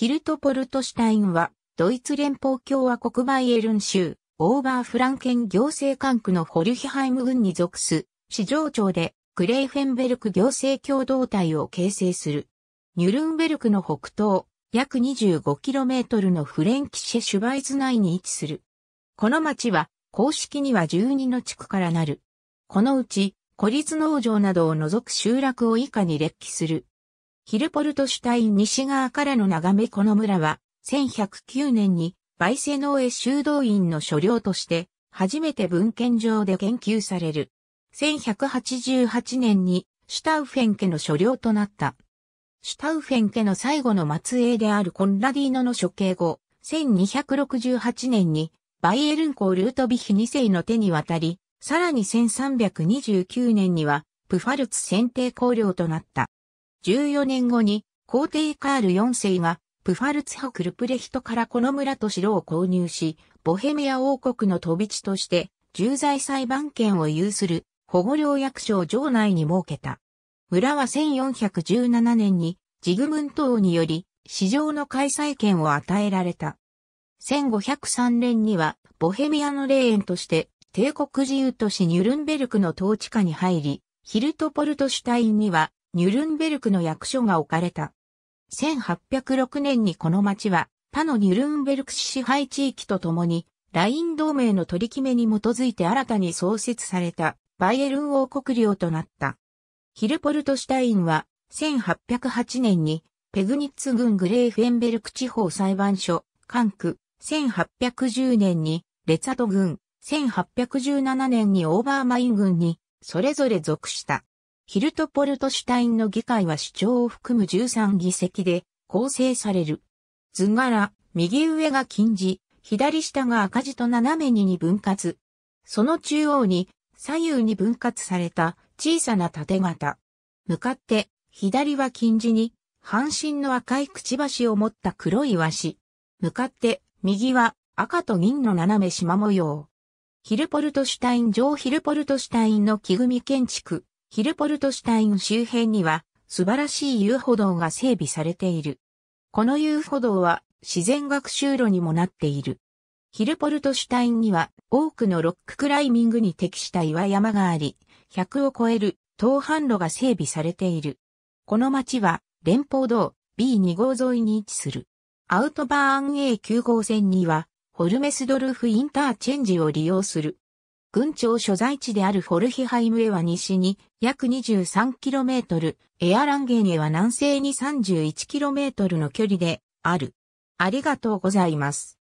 ヒルト・ポルトシュタインは、ドイツ連邦共和国バイエルン州、オーバーフランケン行政管区のホルヒハイム郡に属す、市場庁で、クレイフェンベルク行政共同体を形成する。ニュルンベルクの北東、約 25km のフレンキシェ・シュバイズ内に位置する。この町は、公式には12の地区からなる。このうち、孤立農場などを除く集落を以下に列記する。ヒルポルトシュタイン西側からの眺めこの村は、1109年にバイセノーエ修道院の所領として、初めて文献上で研究される。1188年にシュタウフェン家の所領となった。シュタウフェン家の最後の末裔であるコンラディーノの処刑後、1268年にバイエルン公ルートビヒ2世の手に渡り、さらに1329年にはプファルツ選定公領となった。14年後に皇帝カール4世がプファルツホクルプレヒトからこの村と城を購入し、ボヘミア王国の飛び地として重罪裁判権を有する保護領役所を城内に設けた。村は1417年にジグムント王により市場の開催権を与えられた。1503年にはボヘミアの霊園として帝国自由都市ニュルンベルクの統治下に入り、ヒルトポルトシュタインにはニュルンベルクの役所が置かれた。1806年にこの町は他のニュルンベルク市支配地域とともにライン同盟の取り決めに基づいて新たに創設されたバイエルン王国領となった。ヒルポルトシュタインは1808年にペグニッツ郡グレーフェンベルク地方裁判所、管区、1810年にレツァト郡、1817年にオーバーマイン郡にそれぞれ属した。ヒルトポルトシュタインの議会は市長を含む13議席で構成される。図柄、右上が金字、左下が赤字と斜めに2分割。その中央に左右に分割された小さな縦型。向かって左は金字に半身の赤いくちばしを持った黒い和紙。向かって右は赤と銀の斜め縞模様。ヒルポルトシュタイン上ヒルポルトシュタインの木組建築、ヒルポルトシュタイン周辺には素晴らしい遊歩道が整備されている。この遊歩道は自然学習路にもなっている。ヒルポルトシュタインには多くのロッククライミングに適した岩山があり、100を超える東半路が整備されている。この町は連邦道 B2 号沿いに位置する。アウトバーン A9 号線にはホルメスドルフインターチェンジを利用する軍庁所在地であるホルヒハイムへは西に約 23km、エアランゲニへは南西に 31km の距離である。ありがとうございます。